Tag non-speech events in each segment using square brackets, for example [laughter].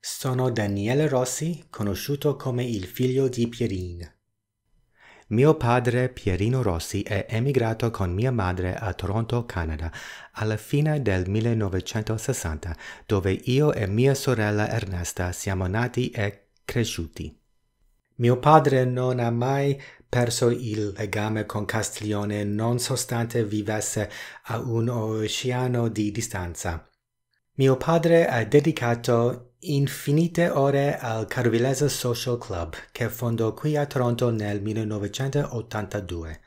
Sono Daniele Rossi, conosciuto come il figlio di Pierin. Mio padre Pierino Rossi è emigrato con mia madre a Toronto, Canada, alla fine del 1960, dove io e mia sorella Ernesta siamo nati e cresciuti. Mio padre non ha mai perso il legame con Castiglione, nonostante vivesse a un oceano di distanza. Mio padre ha dedicato infinite ore al Carvilese Social Club che fondò qui a Toronto nel 1982.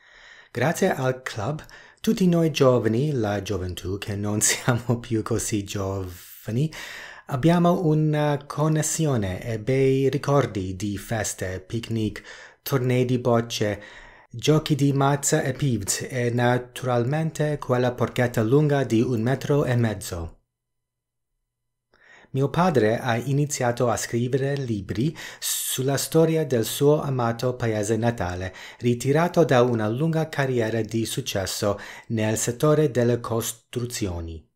Grazie al club, tutti noi giovani, la gioventù che non [laughs] siamo più così giovani, abbiamo una connessione e bei ricordi di feste, picnic, tornei di bocce, giochi di mazza e pibs e naturalmente quella porchetta lunga di un metro e mezzo. Mio padre ha iniziato a scrivere libri sulla storia del suo amato paese natale, ritirato da una lunga carriera di successo nel settore delle costruzioni.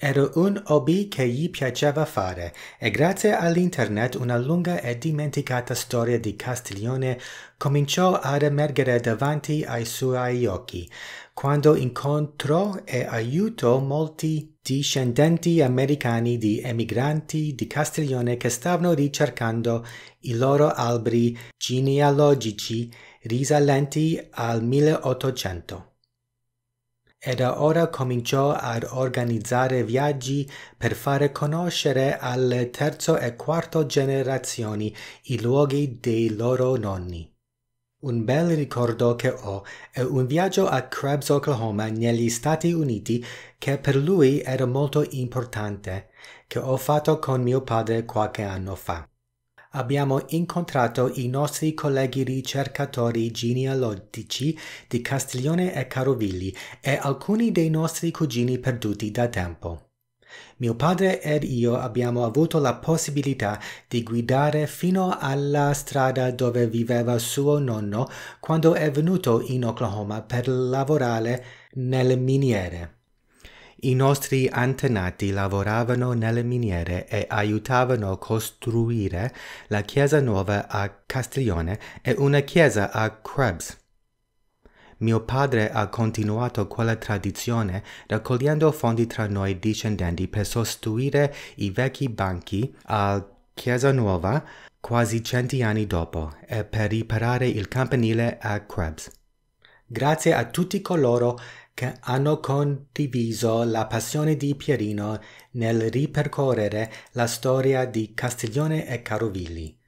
Era un hobby che gli piaceva fare e grazie all'internet una lunga e dimenticata storia di Castiglione cominciò ad emergere davanti ai suoi occhi, quando incontrò e aiutò molti discendenti americani di emigranti di Castiglione che stavano ricercando i loro alberi genealogici risalenti al 1800. Era ora cominciò ad organizzare viaggi per fare conoscere alle terzo e quarto generazioni i luoghi dei loro nonni. Un bel ricordo che ho è un viaggio a Krebs, Oklahoma, negli Stati Uniti, che per lui era molto importante, che ho fatto con mio padre qualche anno fa abbiamo incontrato i nostri colleghi ricercatori genealogici di Castiglione e Carovilli e alcuni dei nostri cugini perduti da tempo. Mio padre ed io abbiamo avuto la possibilità di guidare fino alla strada dove viveva suo nonno quando è venuto in Oklahoma per lavorare nelle miniere. I nostri antenati lavoravano nelle miniere e aiutavano a costruire la chiesa nuova a Castiglione e una chiesa a Krebs. Mio padre ha continuato quella tradizione raccogliendo fondi tra noi discendenti per sostituire i vecchi banchi a Chiesa Nuova quasi cento anni dopo e per riparare il campanile a Krebs. Grazie a tutti coloro che hanno condiviso la passione di Pierino nel ripercorrere la storia di Castiglione e Carovilli.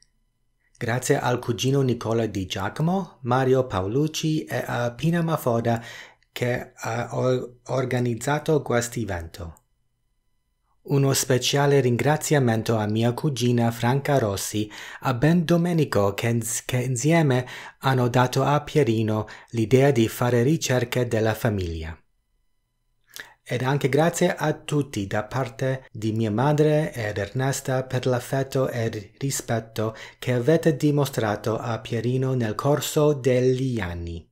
Grazie al cugino Nicola di Giacomo, Mario Paolucci e a Pina Mafoda che ha organizzato questo evento. Uno speciale ringraziamento a mia cugina Franca Rossi, a Ben Domenico che, che insieme hanno dato a Pierino l'idea di fare ricerche della famiglia. Ed anche grazie a tutti da parte di mia madre ed Ernesta per l'affetto e rispetto che avete dimostrato a Pierino nel corso degli anni.